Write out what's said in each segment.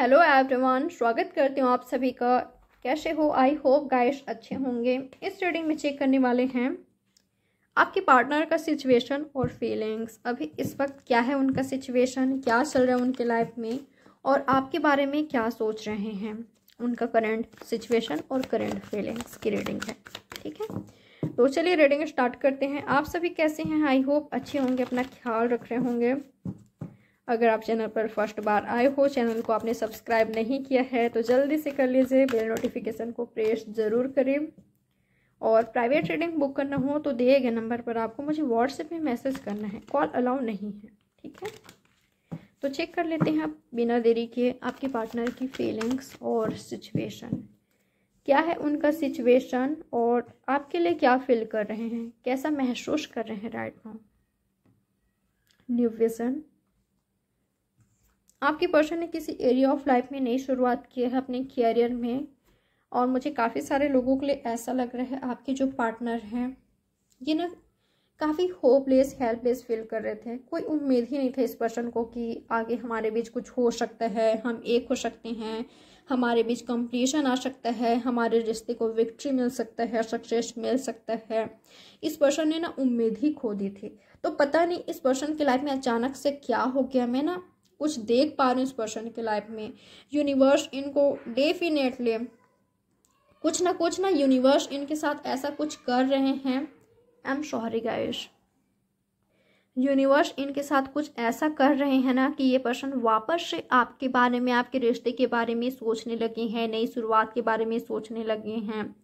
hello everyone स्वागत करती हूँ आप सभी का कैसे हो आई होप गाइस अच्छे होंगे इस रीडिंग में चेक करने वाले हैं आपके पार्टनर का सिचुएशन और फीलिंग्स अभी इस वक्त क्या है उनका सिचुएशन क्या चल रहा है उनके लाइफ में और आपके बारे में क्या सोच रहे हैं उनका करंट सिचुएशन और करंट फीलिंग्स की रीडिंग है ठीक है तो चलिए रीडिंग स्टार्ट करते हैं आप सभी कैसे हैं आई होप अच्छे होंगे अपना ख्याल रख रहे होंगे अगर आप चैनल पर फर्स्ट बार आए हो चैनल को आपने सब्सक्राइब नहीं किया है तो जल्दी से कर लीजिए बेल नोटिफिकेशन को प्रेस ज़रूर करें और प्राइवेट ट्रेडिंग बुक करना हो तो दिए गए नंबर पर आपको मुझे व्हाट्सएप में मैसेज करना है कॉल अलाउ नहीं है ठीक है तो चेक कर लेते हैं आप बिना देरी के आपके पार्टनर की फीलिंग्स और सिचुएशन क्या है उनका सिचुएशन और आपके लिए क्या फील कर रहे हैं कैसा महसूस कर रहे हैं राइट नाउ न्यू विजन आपकी पर्सन ने किसी एरिया ऑफ लाइफ में नई शुरुआत की है अपने कैरियर में और मुझे काफ़ी सारे लोगों के लिए ऐसा लग रहा है आपके जो पार्टनर हैं ये ना काफ़ी होपलेस हेल्पलेस फील कर रहे थे कोई उम्मीद ही नहीं था इस पर्सन को कि आगे हमारे बीच कुछ हो सकता है हम एक हो सकते हैं हमारे बीच कंप्लीशन आ सकता है हमारे रिश्ते को विक्ट्री मिल सकता है सक्सेस मिल सकता है इस पर्सन ने ना उम्मीद ही खो दी थी तो पता नहीं इस पर्सन की लाइफ में अचानक से क्या हो गया मैं ना कुछ देख पा रहे हैं इस पर्सन के लाइफ में यूनिवर्स इनको डेफिनेटली कुछ ना कुछ ना यूनिवर्स इनके साथ ऐसा कुछ कर रहे हैं I am sorry guys universe इनके साथ कुछ ऐसा कर रहे हैं ना कि ये पर्सन वापस से आपके बारे में आपके रिश्ते के बारे में सोचने लगे हैं नई शुरुआत के बारे में सोचने लगे हैं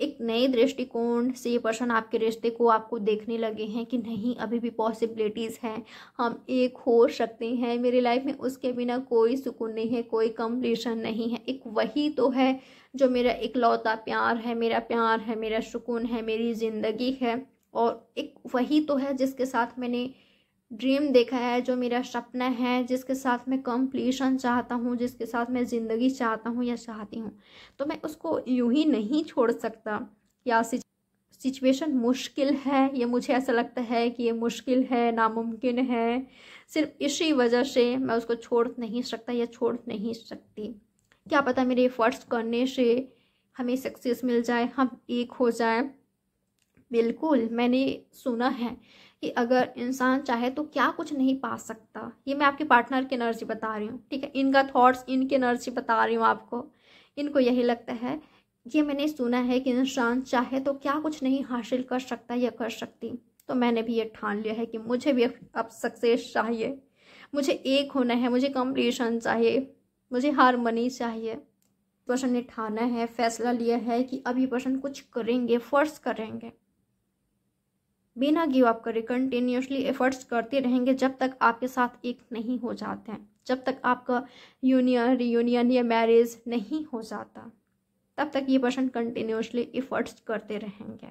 एक नए दृष्टिकोण से ये पर्सन आपके रिश्ते को आपको देखने लगे हैं कि नहीं अभी भी पॉसिबिलिटीज़ हैं हम एक हो सकते हैं मेरी लाइफ में उसके बिना कोई सुकून नहीं है कोई कंप्लीशन नहीं है एक वही तो है जो मेरा इकलौता प्यार है मेरा प्यार है मेरा सुकून है मेरी ज़िंदगी है और एक वही तो है जिसके साथ मैंने ड्रीम देखा है जो मेरा सपना है जिसके साथ मैं कंप्लीशन चाहता हूँ जिसके साथ मैं ज़िंदगी चाहता हूँ या चाहती हूँ तो मैं उसको यूं ही नहीं छोड़ सकता या सिचुएशन मुश्किल है या मुझे ऐसा लगता है कि ये मुश्किल है नामुमकिन है सिर्फ इसी वजह से मैं उसको छोड़ नहीं सकता या छोड़ नहीं सकती क्या पता मेरे एफर्ट्स करने से हमें सक्सेस मिल जाए हम एक हो जाए बिल्कुल मैंने सुना है कि अगर इंसान चाहे तो क्या कुछ नहीं पा सकता ये मैं आपके पार्टनर की एनर्जी बता रही हूँ ठीक है इनका थॉट्स इनकी एनर्जी बता रही हूँ आपको इनको यही लगता है ये मैंने सुना है कि इंसान चाहे तो क्या कुछ नहीं हासिल कर सकता या कर सकती तो मैंने भी ये ठान लिया है कि मुझे भी अब सक्सेस चाहिए मुझे एक होना है मुझे कॉम्पिटिशन चाहिए मुझे हारमनी चाहिए पर्सन तो ने ठाना है फैसला लिया है कि अभी पर्सन कुछ करेंगे फर्स करेंगे बिना गिव अप करे कंटिन्यूसली एफर्ट्स करते रहेंगे जब तक आपके साथ एक नहीं हो जाते हैं जब तक आपका यूनियन रीयूनियन या मैरिज नहीं हो जाता तब तक ये पर्सन कंटिन्यूसली एफर्ट्स करते रहेंगे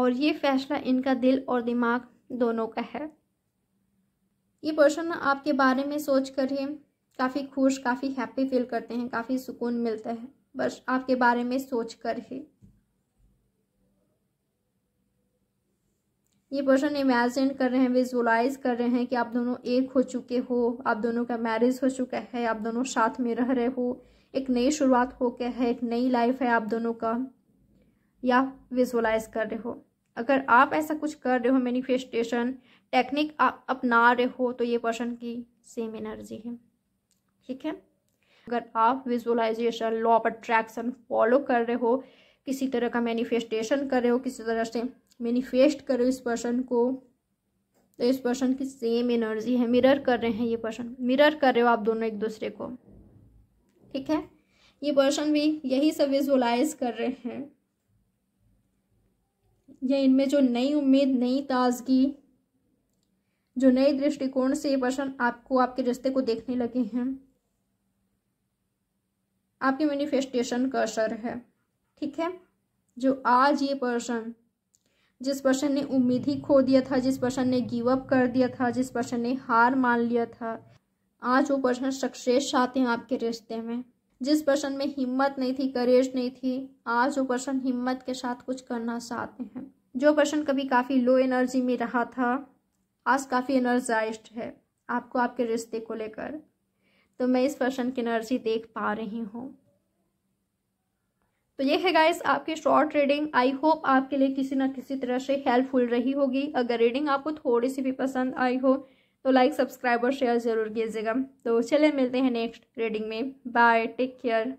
और ये फैसला इनका दिल और दिमाग दोनों का है ये पर्सन आपके बारे में सोच कर ही काफ़ी खुश काफ़ी हैप्पी फील करते हैं काफ़ी सुकून मिलता है बस आपके बारे में सोच कर ही ये पर्सन इमेजिन कर रहे हैं विजुअलाइज कर रहे हैं कि आप दोनों एक हो चुके हो आप दोनों का मैरिज हो चुका है आप दोनों साथ में रह रहे हो एक नई शुरुआत हो गया है एक नई लाइफ है आप दोनों का या विजुअलाइज कर रहे हो अगर आप ऐसा कुछ कर रहे हो मैनिफेस्टेशन टेक्निक आप अपना रहे हो तो ये पर्सन की सेम एनर्जी है ठीक है अगर आप visualization law of attraction follow कर रहे हो किसी तरह का मैनिफेस्टेशन कर रहे हो किसी तरह से मैनिफेस्ट करो इस पर्सन को तो इस पर्सन की सेम एनर्जी है मिरर कर रहे हैं ये पर्सन मिरर कर रहे हो आप दोनों एक दूसरे को ठीक है ये पर्सन भी यही सब विजुअलाइज कर रहे हैं ये इनमें जो नई उम्मीद नई ताजगी जो नए दृष्टिकोण से ये पर्सन आपको आपके रिश्ते को देखने लगे हैं आपके मैनिफेस्टेशन का असर है ठीक है जो आज ये पर्सन जिस पर्सन ने उम्मीद ही खो दिया था जिस पर्सन ने गिव अप कर दिया था जिस पर्सन ने हार मान लिया था आज वो पर्सन सक्सेस चाहते हैं आपके रिश्ते में जिस पर्सन में हिम्मत नहीं थी करेज नहीं थी आज वो पर्सन हिम्मत के साथ कुछ करना चाहते हैं जो पर्सन कभी काफ़ी लो एनर्जी में रहा था आज काफ़ी एनर्जाइज है आपको आपके रिश्ते को लेकर तो मैं इस पर्सन की एनर्जी देख पा रही हूँ तो ये है गाइस आपकी शॉर्ट रीडिंग आई होप आपके लिए किसी ना किसी तरह से हेल्पफुल रही होगी अगर रीडिंग आपको थोड़ी सी भी पसंद आई हो तो लाइक सब्सक्राइब और शेयर ज़रूर कीजिएगा तो चले मिलते हैं नेक्स्ट रीडिंग में बाय टेक केयर